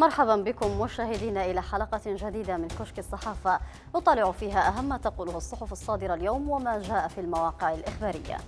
مرحبا بكم مشاهدينا إلى حلقة جديدة من كشك الصحافة نطالع فيها أهم ما تقوله الصحف الصادرة اليوم وما جاء في المواقع الإخبارية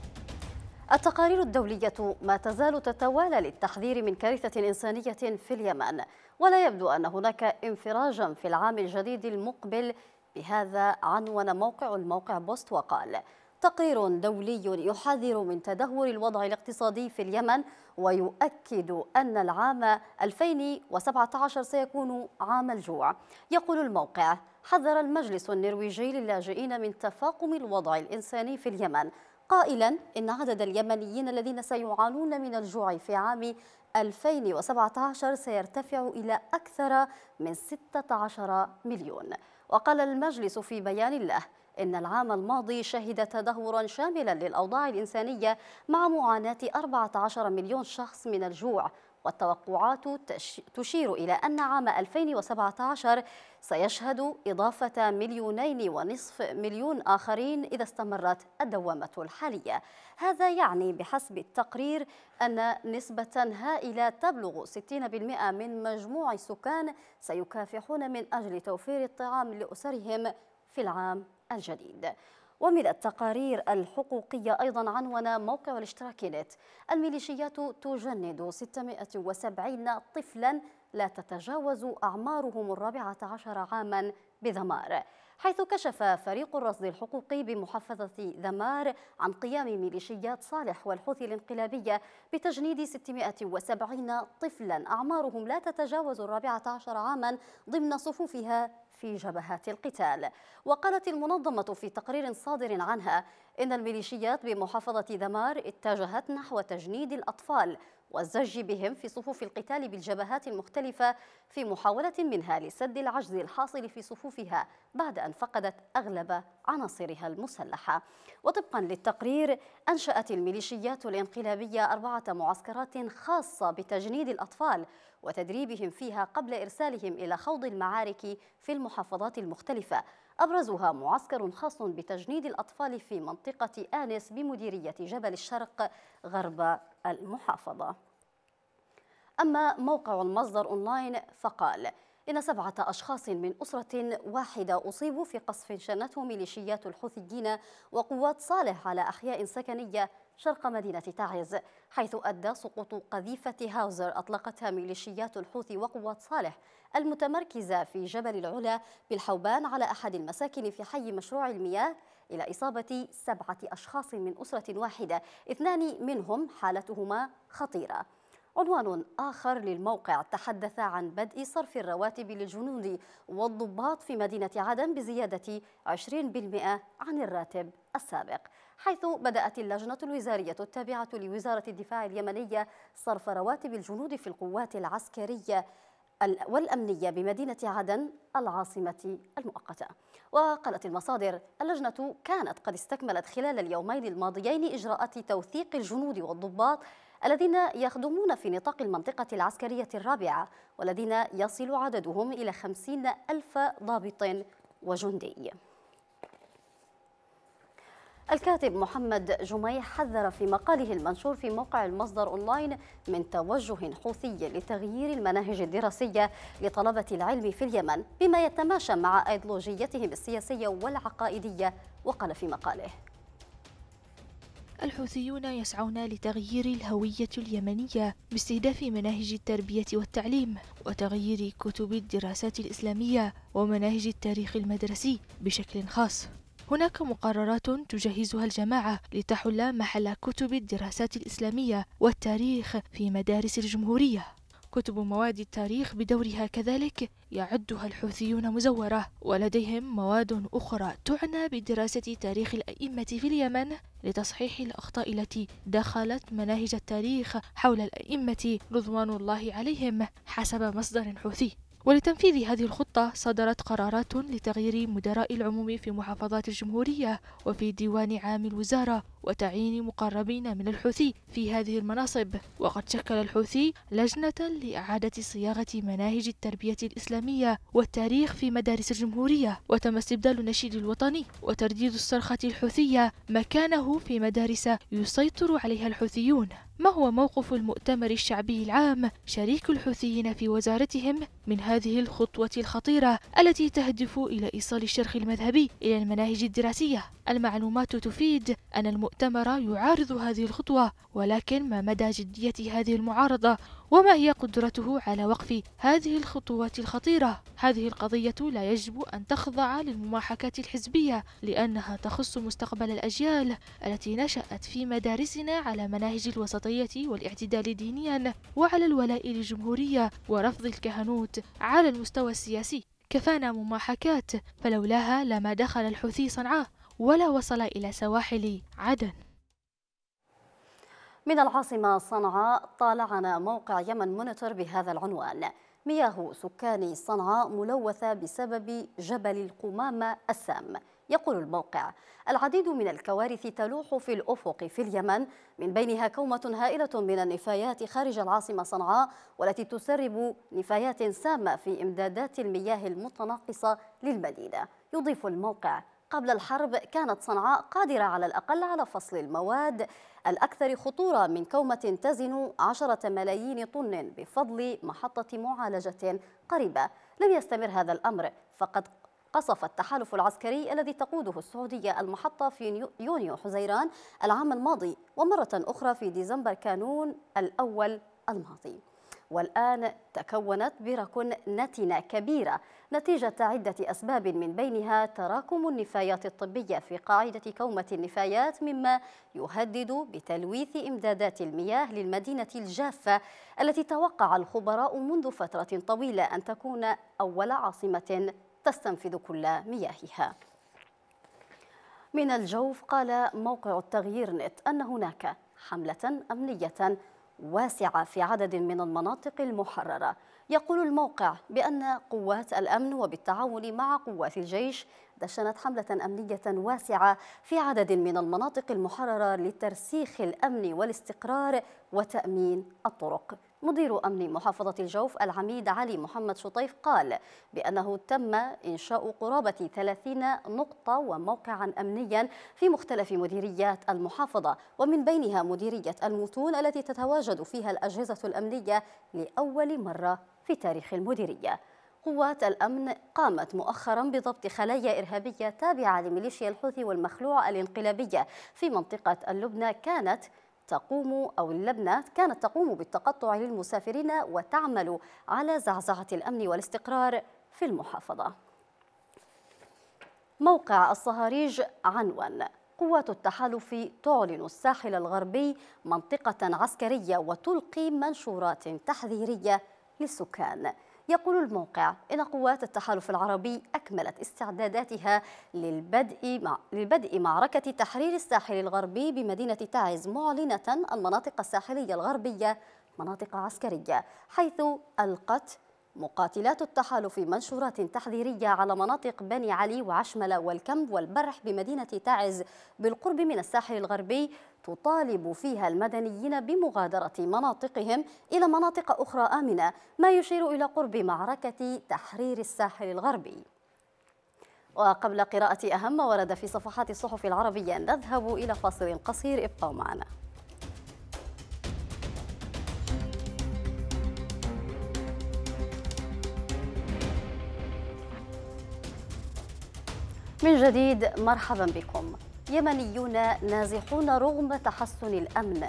التقارير الدولية ما تزال تتوالى للتحذير من كارثة إنسانية في اليمن ولا يبدو أن هناك انفراجا في العام الجديد المقبل بهذا عنون موقع الموقع بوست وقال تقرير دولي يحذر من تدهور الوضع الاقتصادي في اليمن ويؤكد أن العام 2017 سيكون عام الجوع يقول الموقع حذر المجلس النرويجي للاجئين من تفاقم الوضع الإنساني في اليمن قائلا إن عدد اليمنيين الذين سيعانون من الجوع في عام 2017 سيرتفع إلى أكثر من 16 مليون وقال المجلس في بيان له إن العام الماضي شهد تدهورا شاملا للأوضاع الإنسانية مع معاناة 14 مليون شخص من الجوع والتوقعات تشير إلى أن عام 2017 سيشهد إضافة مليونين ونصف مليون آخرين إذا استمرت الدوامة الحالية هذا يعني بحسب التقرير أن نسبة هائلة تبلغ 60% من مجموع السكان سيكافحون من أجل توفير الطعام لأسرهم في العام الجديد ومن التقارير الحقوقية أيضا عنون موقع نت الميليشيات تجند 670 طفلا لا تتجاوز أعمارهم الرابعة عشر عاما بذمار حيث كشف فريق الرصد الحقوقي بمحافظة ذمار عن قيام ميليشيات صالح والحوثي الانقلابية بتجنيد 670 طفلا أعمارهم لا تتجاوز الرابعة عشر عاما ضمن صفوفها في جبهات القتال وقالت المنظمة في تقرير صادر عنها إن الميليشيات بمحافظة دمار اتجهت نحو تجنيد الأطفال والزج بهم في صفوف القتال بالجبهات المختلفة في محاولة منها لسد العجز الحاصل في صفوفها بعد أن فقدت أغلب عناصرها المسلحة وطبقا للتقرير أنشأت الميليشيات الانقلابية أربعة معسكرات خاصة بتجنيد الأطفال وتدريبهم فيها قبل إرسالهم إلى خوض المعارك في المحافظات المختلفة أبرزها معسكر خاص بتجنيد الأطفال في منطقة آنس بمديرية جبل الشرق غرب المحافظة أما موقع المصدر أونلاين فقال إن سبعة أشخاص من أسرة واحدة أصيبوا في قصف شنته ميليشيات الحوثيين وقوات صالح على أحياء سكنية شرق مدينة تعز حيث أدى سقوط قذيفة هاوزر أطلقتها ميليشيات الحوثي وقوات صالح المتمركزة في جبل العلا بالحوبان على أحد المساكن في حي مشروع المياه إلى إصابة سبعة أشخاص من أسرة واحدة اثنان منهم حالتهما خطيرة عنوان آخر للموقع تحدث عن بدء صرف الرواتب للجنود والضباط في مدينة عدن بزيادة 20% عن الراتب السابق حيث بدأت اللجنة الوزارية التابعة لوزارة الدفاع اليمنية صرف رواتب الجنود في القوات العسكرية والأمنية بمدينة عدن العاصمة المؤقتة وقالت المصادر اللجنة كانت قد استكملت خلال اليومين الماضيين إجراءات توثيق الجنود والضباط الذين يخدمون في نطاق المنطقة العسكرية الرابعة والذين يصل عددهم إلى خمسين ألف ضابط وجندي الكاتب محمد جميح حذر في مقاله المنشور في موقع المصدر أونلاين من توجه حوثي لتغيير المناهج الدراسية لطلبة العلم في اليمن بما يتماشى مع أيديولوجيتهم السياسية والعقائدية وقال في مقاله الحوثيون يسعون لتغيير الهوية اليمنية باستهداف مناهج التربية والتعليم وتغيير كتب الدراسات الإسلامية ومناهج التاريخ المدرسي بشكل خاص هناك مقررات تجهزها الجماعة لتحل محل كتب الدراسات الإسلامية والتاريخ في مدارس الجمهورية كتب مواد التاريخ بدورها كذلك يعدها الحوثيون مزورة ولديهم مواد أخرى تعنى بدراسة تاريخ الأئمة في اليمن لتصحيح الأخطاء التي دخلت مناهج التاريخ حول الأئمة رضوان الله عليهم حسب مصدر حوثي ولتنفيذ هذه الخطة صدرت قرارات لتغيير مدراء العموم في محافظات الجمهورية وفي ديوان عام الوزارة وتعيين مقربين من الحوثي في هذه المناصب وقد شكل الحوثي لجنة لإعادة صياغة مناهج التربية الإسلامية والتاريخ في مدارس الجمهورية وتم استبدال النشيد الوطني وترديد الصرخة الحوثية مكانه في مدارس يسيطر عليها الحوثيون ما هو موقف المؤتمر الشعبي العام شريك الحوثيين في وزارتهم من هذه الخطوة الخطيرة التي تهدف إلى إيصال الشرخ المذهبي إلى المناهج الدراسية المعلومات تفيد أن المؤتمر مؤتمر يعارض هذه الخطوة ولكن ما مدى جدية هذه المعارضة وما هي قدرته على وقف هذه الخطوات الخطيرة هذه القضية لا يجب أن تخضع للمماحكات الحزبية لأنها تخص مستقبل الأجيال التي نشأت في مدارسنا على مناهج الوسطية والاعتدال دينيا وعلى الولاء للجمهورية ورفض الكهنوت على المستوى السياسي كفانا مماحكات فلولاها لما دخل الحوثي صنعاء ولا وصل إلى سواحل عدن من العاصمة صنعاء طالعنا موقع يمن مونيتور بهذا العنوان مياه سكان صنعاء ملوثة بسبب جبل القمامة السام يقول الموقع العديد من الكوارث تلوح في الأفق في اليمن من بينها كومة هائلة من النفايات خارج العاصمة صنعاء والتي تسرب نفايات سامة في إمدادات المياه المتناقصة للمدينة يضيف الموقع قبل الحرب كانت صنعاء قادرة على الأقل على فصل المواد الأكثر خطورة من كومة تزن 10 ملايين طن بفضل محطة معالجة قريبة لم يستمر هذا الأمر فقد قصف التحالف العسكري الذي تقوده السعودية المحطة في يونيو حزيران العام الماضي ومرة أخرى في ديسمبر كانون الأول الماضي والآن تكونت برك نتنة كبيرة نتيجة عدة أسباب من بينها تراكم النفايات الطبية في قاعدة كومة النفايات مما يهدد بتلويث إمدادات المياه للمدينة الجافة التي توقع الخبراء منذ فترة طويلة أن تكون أول عاصمة تستنفذ كل مياهها من الجوف قال موقع التغيير نت أن هناك حملة أمنية واسعة في عدد من المناطق المحررة يقول الموقع بأن قوات الأمن وبالتعاون مع قوات الجيش دشنت حملة أمنية واسعة في عدد من المناطق المحررة لترسيخ الأمن والاستقرار وتأمين الطرق مدير أمن محافظة الجوف العميد علي محمد شطيف قال بأنه تم إنشاء قرابة 30 نقطة وموقعا أمنيا في مختلف مديريات المحافظة ومن بينها مديرية المتون التي تتواجد فيها الأجهزة الأمنية لأول مرة في تاريخ المديرية قوات الأمن قامت مؤخرا بضبط خلايا إرهابية تابعة لميليشيا الحوثي والمخلوع الانقلابية في منطقة اللبنة كانت تقوم أو اللبنة كانت تقوم بالتقطع للمسافرين وتعمل على زعزعة الأمن والاستقرار في المحافظة موقع الصهاريج عنوان قوات التحالف تعلن الساحل الغربي منطقة عسكرية وتلقي منشورات تحذيرية للسكان يقول الموقع إن قوات التحالف العربي أكملت استعداداتها للبدء مع لبدء معركة تحرير الساحل الغربي بمدينة تعز معلنة المناطق الساحلية الغربية مناطق عسكرية حيث ألقت مقاتلات التحالف منشورات تحذيرية على مناطق بني علي وعشملة والكمب والبرح بمدينة تعز بالقرب من الساحل الغربي تطالب فيها المدنيين بمغادرة مناطقهم إلى مناطق أخرى آمنة ما يشير إلى قرب معركة تحرير الساحل الغربي وقبل قراءة أهم ما ورد في صفحات الصحف العربية نذهب إلى فاصل قصير ابقوا معنا من جديد مرحبا بكم يمنيون نازحون رغم تحسن الأمن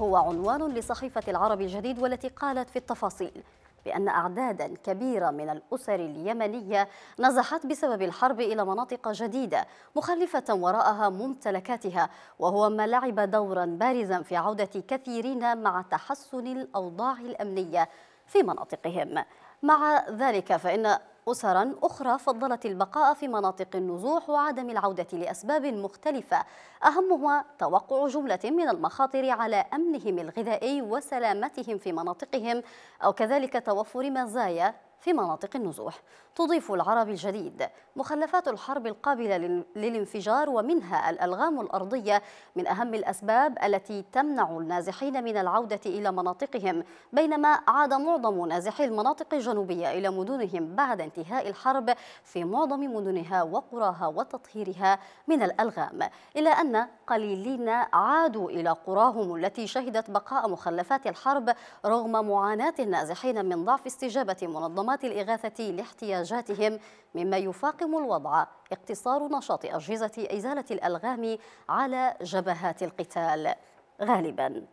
هو عنوان لصحيفة العرب الجديد والتي قالت في التفاصيل بأن أعدادا كبيرة من الأسر اليمنية نزحت بسبب الحرب إلى مناطق جديدة مخلفة وراءها ممتلكاتها وهو ما لعب دورا بارزا في عودة كثيرين مع تحسن الأوضاع الأمنية في مناطقهم مع ذلك فإن أسرا أخرى فضلت البقاء في مناطق النزوح وعدم العودة لأسباب مختلفة أهمها توقع جملة من المخاطر على أمنهم الغذائي وسلامتهم في مناطقهم أو كذلك توفر مزايا في مناطق النزوح تضيف العربي الجديد مخلفات الحرب القابلة للانفجار ومنها الألغام الأرضية من أهم الأسباب التي تمنع النازحين من العودة إلى مناطقهم بينما عاد معظم نازحي المناطق الجنوبية إلى مدنهم بعد انتهاء الحرب في معظم مدنها وقراها وتطهيرها من الألغام إلى أن قليلين عادوا إلى قراهم التي شهدت بقاء مخلفات الحرب رغم معاناة النازحين من ضعف استجابة منظمة منظمات الإغاثة لاحتياجاتهم مما يفاقم الوضع اقتصار نشاط أجهزة إزالة الألغام على جبهات القتال غالباً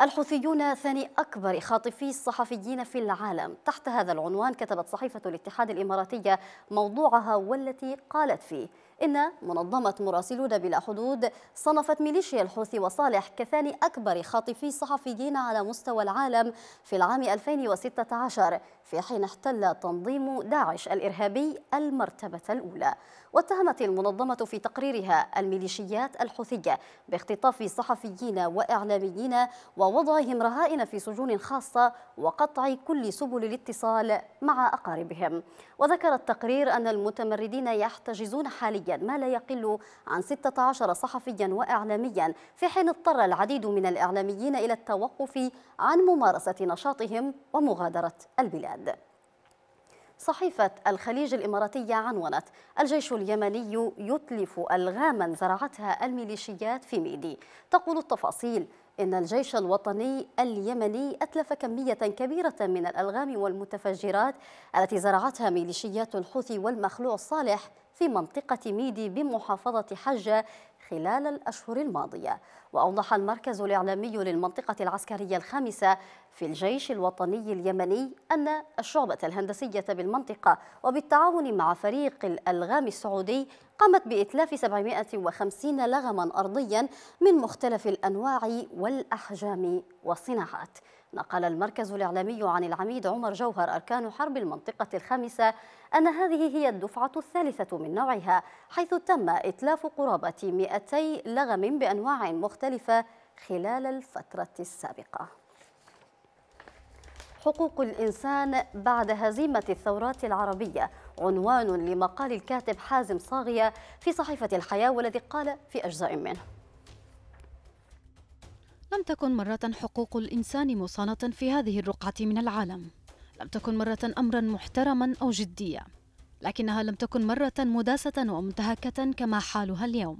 الحوثيون ثاني أكبر خاطفي الصحفيين في العالم تحت هذا العنوان كتبت صحيفة الاتحاد الإماراتية موضوعها والتي قالت فيه إن منظمة مراسلون بلا حدود صنفت ميليشيا الحوثي وصالح كثاني أكبر خاطفي صحفيين على مستوى العالم في العام 2016 في حين احتل تنظيم داعش الإرهابي المرتبة الأولى واتهمت المنظمة في تقريرها الميليشيات الحوثية باختطاف صحفيين وإعلاميين ووضعهم رهائن في سجون خاصة وقطع كل سبل الاتصال مع أقاربهم وذكر التقرير أن المتمردين يحتجزون حاليا ما لا يقل عن 16 صحفيا وإعلاميا في حين اضطر العديد من الإعلاميين إلى التوقف عن ممارسة نشاطهم ومغادرة البلاد صحيفة الخليج الإماراتية عنونت الجيش اليمني يتلف ألغاما زرعتها الميليشيات في ميدي تقول التفاصيل إن الجيش الوطني اليمني أتلف كمية كبيرة من الألغام والمتفجرات التي زرعتها ميليشيات الحوثي والمخلوع الصالح في منطقة ميدي بمحافظة حجة خلال الأشهر الماضية وأوضح المركز الإعلامي للمنطقة العسكرية الخامسة في الجيش الوطني اليمني أن الشعبة الهندسية بالمنطقة وبالتعاون مع فريق الألغام السعودي قامت بإتلاف 750 لغما أرضيا من مختلف الأنواع والأحجام والصناعات نقل المركز الإعلامي عن العميد عمر جوهر أركان حرب المنطقة الخامسة أن هذه هي الدفعة الثالثة من نوعها حيث تم إتلاف قرابة 200 لغم بأنواع مختلفة خلال الفترة السابقة حقوق الإنسان بعد هزيمة الثورات العربية عنوان لمقال الكاتب حازم صاغية في صحيفة الحياة والذي قال في أجزاء منه لم تكن مرة حقوق الإنسان مصانة في هذه الرقعة من العالم لم تكن مرة أمرا محترما أو جديا لكنها لم تكن مرة مداسة ومنتهكة كما حالها اليوم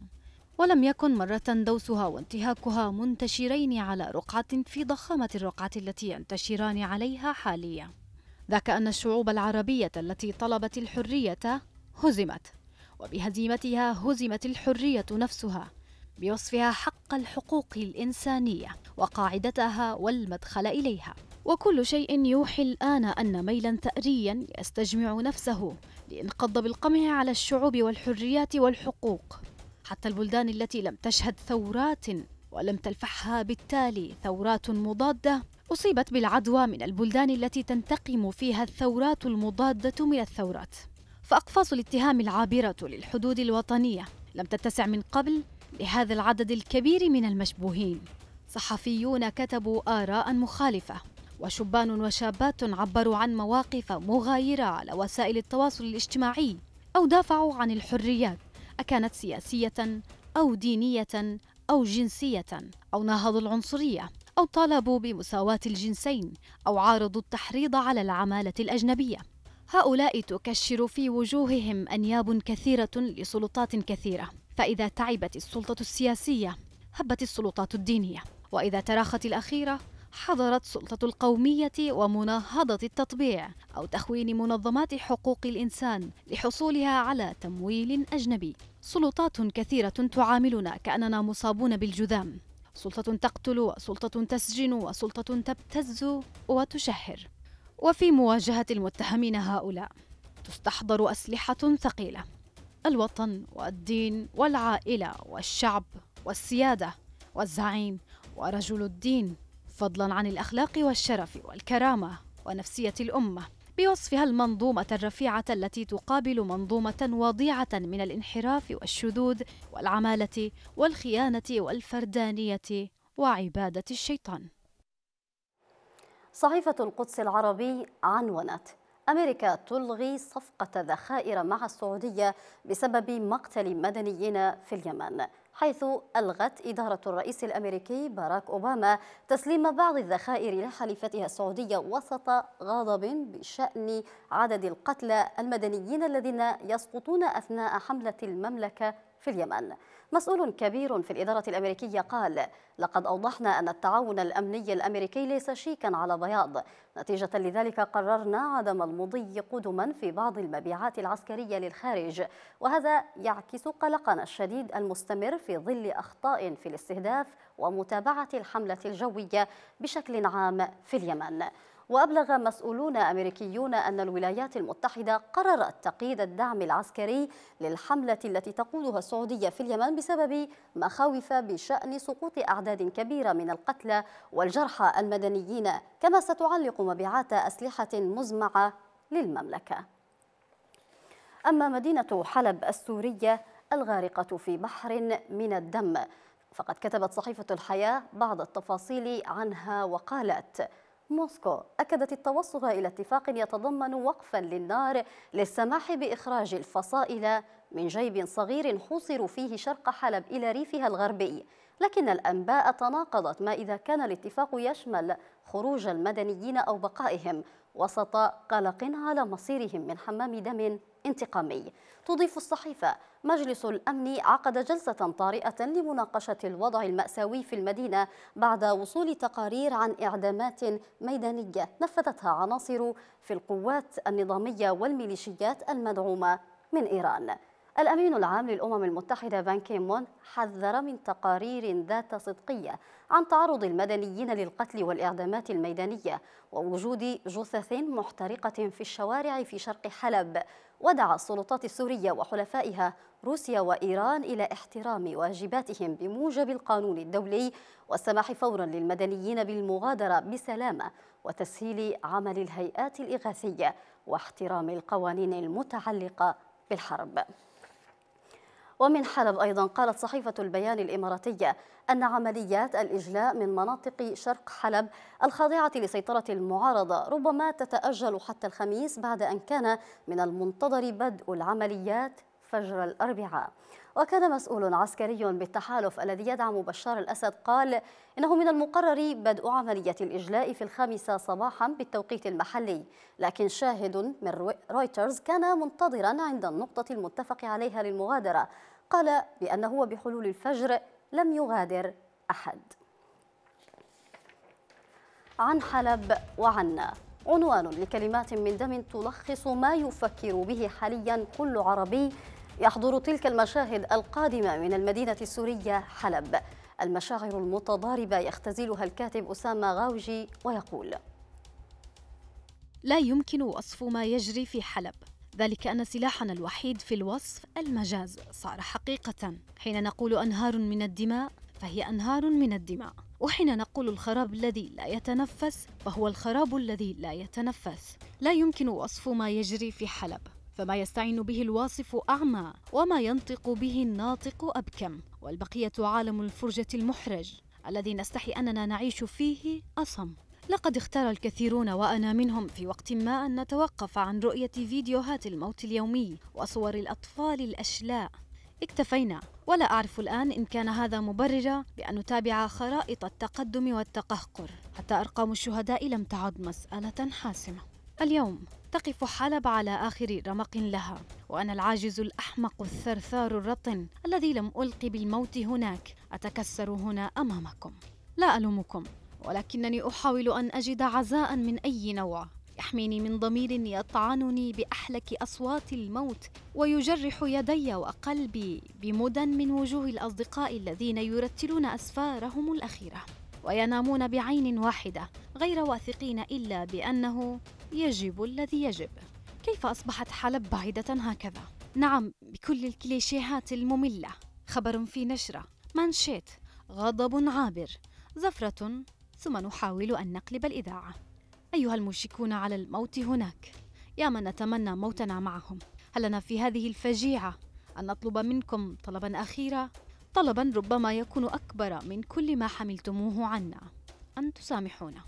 ولم يكن مرة دوسها وانتهاكها منتشرين على رقعة في ضخامة الرقعة التي ينتشران عليها حاليا ذاك أن الشعوب العربية التي طلبت الحرية هزمت وبهزيمتها هزمت الحرية نفسها بوصفها حق الحقوق الإنسانية وقاعدتها والمدخل إليها وكل شيء يوحي الآن أن ميلا ثأريا يستجمع نفسه لينقض بالقمع على الشعوب والحريات والحقوق حتى البلدان التي لم تشهد ثورات ولم تلفحها بالتالي ثورات مضادة أصيبت بالعدوى من البلدان التي تنتقم فيها الثورات المضادة من الثورات فأقفاص الاتهام العابرة للحدود الوطنية لم تتسع من قبل لهذا العدد الكبير من المشبوهين صحفيون كتبوا آراء مخالفة وشبان وشابات عبروا عن مواقف مغايرة على وسائل التواصل الاجتماعي أو دافعوا عن الحريات أكانت سياسية أو دينية أو جنسية أو ناهضوا العنصرية أو طالبوا بمساواة الجنسين أو عارضوا التحريض على العمالة الأجنبية هؤلاء تكشر في وجوههم أنياب كثيرة لسلطات كثيرة فإذا تعبت السلطة السياسية هبت السلطات الدينية وإذا تراخت الأخيرة حضرت سلطة القومية ومناهضة التطبيع أو تخوين منظمات حقوق الإنسان لحصولها على تمويل أجنبي. سلطات كثيرة تعاملنا كأننا مصابون بالجذام. سلطة تقتل وسلطة تسجن وسلطة تبتز وتشهر. وفي مواجهة المتهمين هؤلاء تستحضر أسلحة ثقيلة الوطن والدين والعائلة والشعب والسيادة والزعيم ورجل الدين فضلا عن الأخلاق والشرف والكرامة ونفسية الأمة بوصفها المنظومة الرفيعة التي تقابل منظومة وضيعة من الانحراف والشذوذ والعمالة والخيانة والفردانية وعبادة الشيطان. صحيفة القدس العربي عنونت أمريكا تلغي صفقة ذخائر مع السعودية بسبب مقتل مدنيين في اليمن حيث ألغت إدارة الرئيس الأمريكي باراك أوباما تسليم بعض الذخائر لحليفتها السعودية وسط غضب بشأن عدد القتلى المدنيين الذين يسقطون أثناء حملة المملكة في اليمن مسؤول كبير في الإدارة الأمريكية قال لقد أوضحنا أن التعاون الأمني الأمريكي ليس شيكا على بياض نتيجة لذلك قررنا عدم المضي قدما في بعض المبيعات العسكرية للخارج وهذا يعكس قلقنا الشديد المستمر في ظل أخطاء في الاستهداف ومتابعة الحملة الجوية بشكل عام في اليمن وأبلغ مسؤولون أمريكيون أن الولايات المتحدة قررت تقييد الدعم العسكري للحملة التي تقودها السعودية في اليمن بسبب مخاوف بشأن سقوط أعداد كبيرة من القتلى والجرحى المدنيين كما ستعلق مبيعات أسلحة مزمعة للمملكة أما مدينة حلب السورية الغارقة في بحر من الدم فقد كتبت صحيفة الحياة بعض التفاصيل عنها وقالت موسكو أكدت التوصل إلى اتفاق يتضمن وقفا للنار للسماح بإخراج الفصائل من جيب صغير حوصر فيه شرق حلب إلى ريفها الغربي لكن الأنباء تناقضت ما إذا كان الاتفاق يشمل خروج المدنيين أو بقائهم وسط قلق على مصيرهم من حمام دم انتقامي تضيف الصحيفة مجلس الأمن عقد جلسة طارئة لمناقشة الوضع المأساوي في المدينة بعد وصول تقارير عن إعدامات ميدانية نفذتها عناصر في القوات النظامية والميليشيات المدعومة من إيران الأمين العام للأمم المتحدة بان كيمون حذر من تقارير ذات صدقية عن تعرض المدنيين للقتل والإعدامات الميدانية ووجود جثث محترقة في الشوارع في شرق حلب ودعا السلطات السورية وحلفائها روسيا وإيران إلى احترام واجباتهم بموجب القانون الدولي والسماح فورا للمدنيين بالمغادرة بسلامة وتسهيل عمل الهيئات الإغاثية واحترام القوانين المتعلقة بالحرب ومن حلب أيضا قالت صحيفة البيان الإماراتية أن عمليات الإجلاء من مناطق شرق حلب الخاضعة لسيطرة المعارضة ربما تتأجل حتى الخميس بعد أن كان من المنتظر بدء العمليات فجر الأربعاء وكان مسؤول عسكري بالتحالف الذي يدعم بشار الأسد قال إنه من المقرر بدء عملية الإجلاء في الخامسة صباحا بالتوقيت المحلي لكن شاهد من رويترز كان منتظرا عند النقطة المتفق عليها للمغادرة قال بأنه بحلول الفجر لم يغادر أحد عن حلب وعنا عنوان لكلمات من دم تلخص ما يفكر به حاليا كل عربي يحضر تلك المشاهد القادمة من المدينة السورية حلب المشاعر المتضاربة يختزلها الكاتب أسامة غاوجي ويقول لا يمكن وصف ما يجري في حلب ذلك أن سلاحنا الوحيد في الوصف المجاز صار حقيقة حين نقول أنهار من الدماء فهي أنهار من الدماء وحين نقول الخراب الذي لا يتنفس فهو الخراب الذي لا يتنفس لا يمكن وصف ما يجري في حلب فما يستعين به الواصف أعمى وما ينطق به الناطق أبكم والبقية عالم الفرجة المحرج الذي نستحي أننا نعيش فيه أصم لقد اختار الكثيرون وأنا منهم في وقت ما أن نتوقف عن رؤية فيديوهات الموت اليومي وصور الأطفال الأشلاء اكتفينا ولا أعرف الآن إن كان هذا مبررا بأن نتابع خرائط التقدم والتقهقر حتى أرقام الشهداء لم تعد مسألة حاسمة اليوم تقف حلب على آخر رمق لها وأنا العاجز الأحمق الثرثار الرطن الذي لم ألقي بالموت هناك أتكسر هنا أمامكم لا ألومكم ولكنني أحاول أن أجد عزاء من أي نوع يحميني من ضمير يطعنني باحلك اصوات الموت ويجرح يدي وقلبي بمدى من وجوه الاصدقاء الذين يرتلون اسفارهم الاخيره وينامون بعين واحده غير واثقين الا بانه يجب الذي يجب كيف اصبحت حلب بعيده هكذا نعم بكل الكليشيهات الممله خبر في نشره منشيت غضب عابر زفره ثم نحاول أن نقلب الإذاعة أيها الموشكون على الموت هناك يا من نتمنى موتنا معهم هل لنا في هذه الفجيعة أن نطلب منكم طلبا أخيرا طلبا ربما يكون أكبر من كل ما حملتموه عنا أن تسامحونا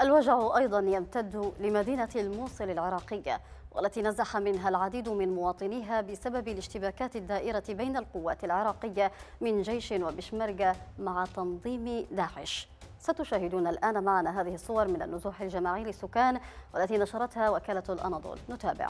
الوجع أيضا يمتد لمدينة الموصل العراقية والتي نزح منها العديد من مواطنيها بسبب الاشتباكات الدائرة بين القوات العراقية من جيش وبشمرجة مع تنظيم داعش ستشاهدون الآن معنا هذه الصور من النزوح الجماعي للسكان والتي نشرتها وكالة الأناضول نتابع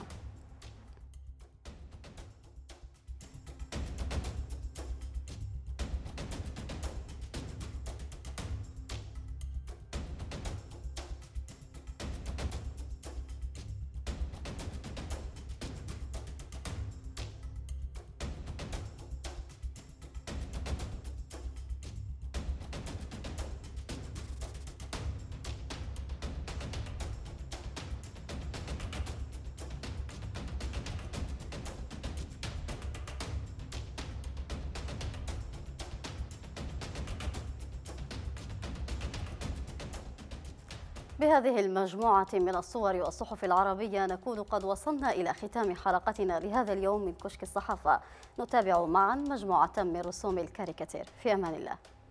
بهذه المجموعة من الصور والصحف العربية نكون قد وصلنا إلى ختام حلقتنا لهذا اليوم من كشك الصحافة نتابع معا مجموعة من رسوم الكاريكاتير في أمان الله